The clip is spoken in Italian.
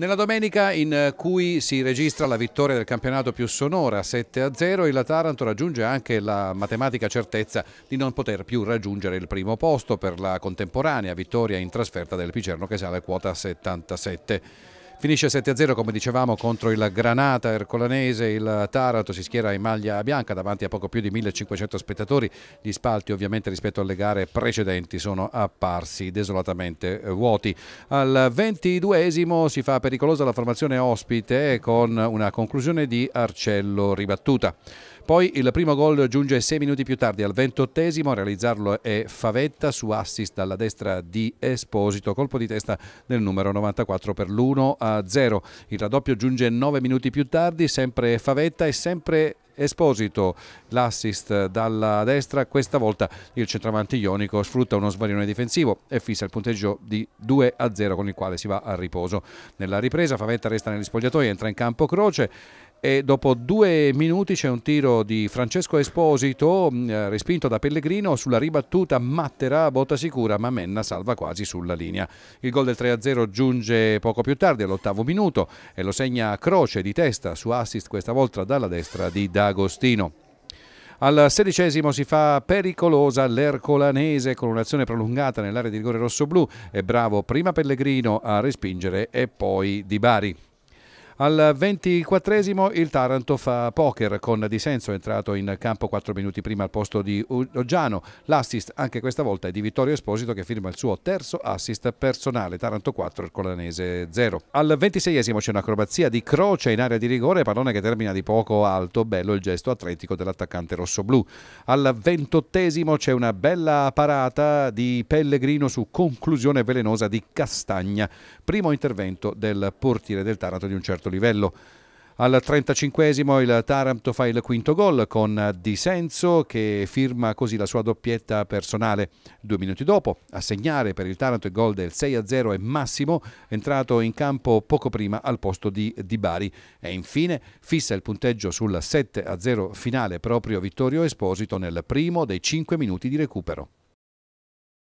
Nella domenica in cui si registra la vittoria del campionato più sonora 7-0, il Taranto raggiunge anche la matematica certezza di non poter più raggiungere il primo posto per la contemporanea vittoria in trasferta del Picerno che sale a quota 77. Finisce 7-0 come dicevamo contro il Granata Ercolanese, il Taranto si schiera in maglia bianca davanti a poco più di 1500 spettatori, gli spalti ovviamente rispetto alle gare precedenti sono apparsi desolatamente vuoti. Al 22esimo si fa pericolosa la formazione ospite con una conclusione di Arcello ribattuta. Poi il primo gol giunge 6 minuti più tardi al ventottesimo, a realizzarlo è Favetta su assist alla destra di Esposito, colpo di testa del numero 94 per l'1-0. Il raddoppio giunge 9 minuti più tardi, sempre Favetta e sempre Esposito l'assist dalla destra, questa volta il centravanti ionico sfrutta uno svarione difensivo e fissa il punteggio di 2 a 0 con il quale si va a riposo. Nella ripresa Favetta resta negli spogliatoi, entra in campo Croce e dopo due minuti c'è un tiro di Francesco Esposito mm, respinto da Pellegrino sulla ribattuta Mattera botta sicura ma Menna salva quasi sulla linea il gol del 3-0 giunge poco più tardi all'ottavo minuto e lo segna Croce di testa su assist questa volta dalla destra di D'Agostino al sedicesimo si fa pericolosa l'Ercolanese con un'azione prolungata nell'area di rigore rossoblù e bravo prima Pellegrino a respingere e poi Di Bari al 24 il Taranto fa poker con Disenso entrato in campo 4 minuti prima al posto di Oggiano. L'assist anche questa volta è di Vittorio Esposito che firma il suo terzo assist personale. Taranto 4, il Colanese 0. Al 26 c'è un'acrobazia di croce in area di rigore, pallone che termina di poco alto. Bello il gesto atletico dell'attaccante rossoblù. Al 28 c'è una bella parata di Pellegrino su conclusione velenosa di Castagna. Primo intervento del portiere del Taranto di un certo livello. Al 35esimo il Taranto fa il quinto gol con Di Senso che firma così la sua doppietta personale. Due minuti dopo a segnare per il Taranto il gol del 6-0 è Massimo, entrato in campo poco prima al posto di Di Bari. E infine fissa il punteggio sul 7-0 finale proprio Vittorio Esposito nel primo dei 5 minuti di recupero.